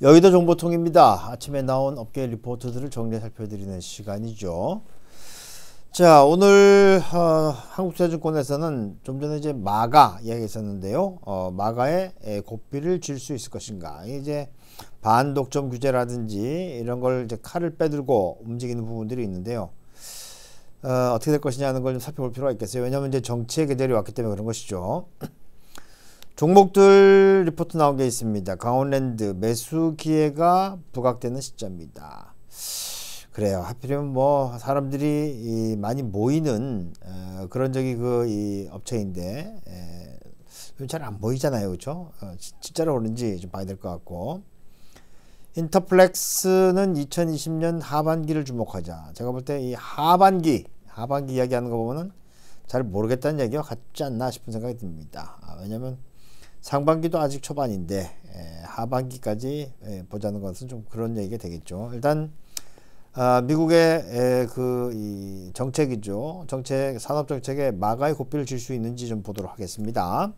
여의도 정보통입니다. 아침에 나온 업계 리포트들을 정리 살펴드리는 시간이죠. 자, 오늘 어, 한국투자증권에서는 좀 전에 이제 마가 이야기했었는데요. 어, 마가의 고삐를 질 수 있을 것인가. 이제 반독점 규제라든지 이런 걸 이제 칼을 빼들고 움직이는 부분들이 있는데요. 어, 어떻게 될 것이냐는 걸 좀 살펴볼 필요가 있겠어요. 왜냐하면 이제 정치의 계절이 왔기 때문에 그런 것이죠. 종목들 리포트 나온 게 있습니다. 강원랜드 매수 기회가 부각되는 시점이다. 그래요. 하필이면 뭐 사람들이 많이 모이는 어, 그런 저기 그 업체인데 잘 안 보이잖아요, 그렇죠? 진짜로 오는지 좀 봐야 될 것 같고. 인터플렉스는 2020년 하반기를 주목하자. 제가 볼 때 이 하반기, 하반기 이야기하는 거 보면은 잘 모르겠다는 얘기와 같지 않나 싶은 생각이 듭니다. 아, 왜냐면 상반기도 아직 초반인데 하반기까지 보자는 것은 좀 그런 얘기가 되겠죠. 일단 아, 미국의 그 정책이죠. 정책 산업 정책에 마가의 고삐를 질수 있는지 좀 보도록 하겠습니다.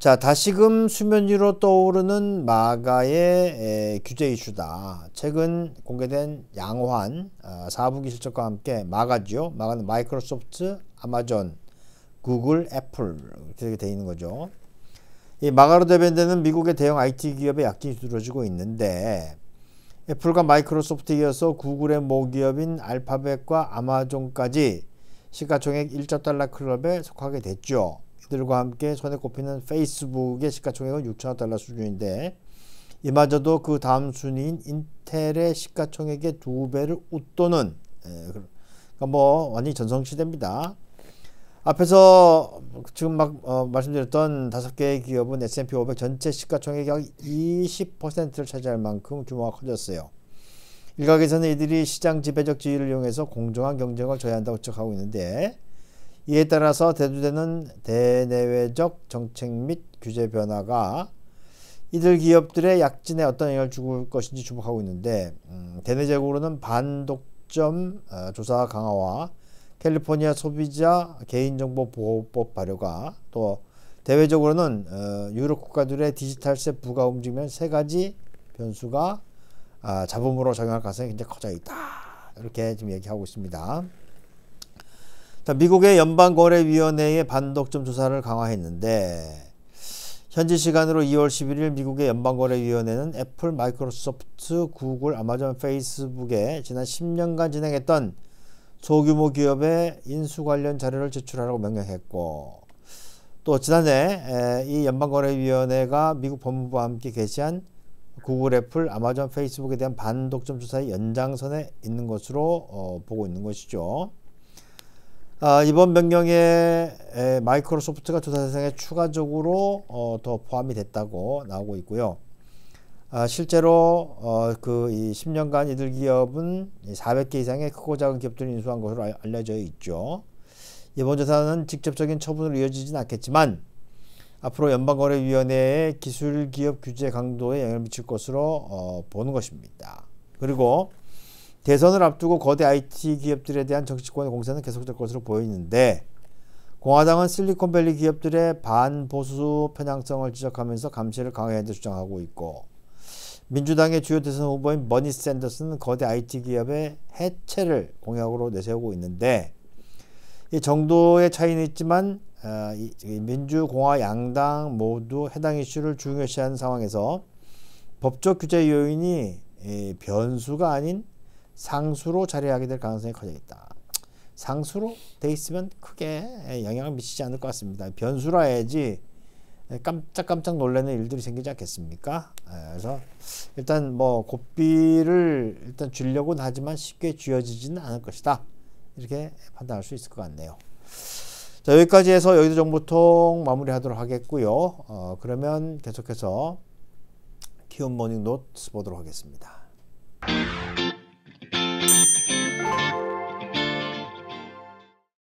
자 다시금 수면 위로 떠오르는 마가의 규제 이슈다. 최근 공개된 양호한 아, 사분기 실적과 함께 마가지 마가는 마이크로소프트, 아마존, 구글, 애플 이렇게 돼 있는 거죠. 이 마가로드 밴드는 미국의 대형 IT 기업의 약진이 두드러지고 있는데 애플과 마이크로소프트 이어서 구글의 모기업인 알파벳과 아마존까지 시가총액 1조 달러 클럽에 속하게 됐죠. 이들과 함께 손에 꼽히는 페이스북의 시가총액은 6천억 달러 수준인데 이마저도 그 다음 순위인 인텔의 시가총액의 두 배를 웃도는 예, 그러니까 뭐 완전히 전성시대입니다. 앞에서 지금 막 어, 말씀드렸던 다섯 개의 기업은 S&P 500 전체 시가총액 약 20%를 차지할 만큼 규모가 커졌어요. 일각에서는 이들이 시장 지배적 지위를 이용해서 공정한 경쟁을 저해한다고 지적하고 있는데 이에 따라서 대두되는 대내외적 정책 및 규제 변화가 이들 기업들의 약진에 어떤 영향을 줄 것인지 주목하고 있는데 음, 대내적으로는 반독점 어, 조사 강화와 캘리포니아 소비자 개인정보보호법 발효가 또 대외적으로는 어, 유럽 국가들의 디지털세 부가 움직이면 세 가지 변수가 아, 잡음으로 작용할 가능성이 굉장히 커져 있다. 이렇게 지금 얘기하고 있습니다. 자, 미국의 연방거래위원회의 반독점 조사를 강화했는데 현지 시간으로 2월 11일 미국의 연방거래위원회는 애플, 마이크로소프트, 구글, 아마존, 페이스북에 지난 10년간 진행했던 소규모 기업의 인수 관련 자료를 제출하라고 명령했고 또 지난해 이 연방거래위원회가 미국 법무부와 함께 게시한 구글, 애플, 아마존, 페이스북에 대한 반독점 조사의 연장선에 있는 것으로 어, 보고 있는 것이죠. 아, 이번 명령에 에, 마이크로소프트가 조사 대상에 추가적으로 어, 더 포함이 됐다고 나오고 있고요. 아, 실제로 어, 그이 10년간 이들 기업은 400개 이상의 크고 작은 기업들을 인수한 것으로 알, 려져 있죠. 이번 조사는 직접적인 처분으로 이어지진 않겠지만 앞으로 연방거래위원회의 기술기업 규제 강도에 영향을 미칠 것으로 어, 보는 것입니다. 그리고 대선을 앞두고 거대 IT 기업들에 대한 정치권의 공세는 계속될 것으로 보이는데 공화당은 실리콘밸리 기업들의 반보수 편향성을 지적하면서 감시를 강화해야 한다 주장하고 있고 민주당의 주요 대선 후보인 머니 샌더스는 거대 IT 기업의 해체를 공약으로 내세우고 있는데 이 정도의 차이는 있지만 어, 이, 민주공화 양당 모두 해당 이슈를 중요시하는 상황에서 법적 규제 요인이 이, 변수가 아닌 상수로 자리하게 될 가능성이 커져 있다. 상수로 돼 있으면 크게 영향을 미치지 않을 것 같습니다. 변수라 해야지 예, 깜짝깜짝 놀라는 일들이 생기지 않겠습니까? 예, 그래서 일단 뭐 고삐를 일단 줄려고는 하지만 쉽게 쥐어지지는 않을 것이다. 이렇게 판단할 수 있을 것 같네요. 자 여기까지 해서 여의도 정보통 마무리하도록 하겠고요. 어, 그러면 계속해서 키움 모닝 노트 보도록 하겠습니다.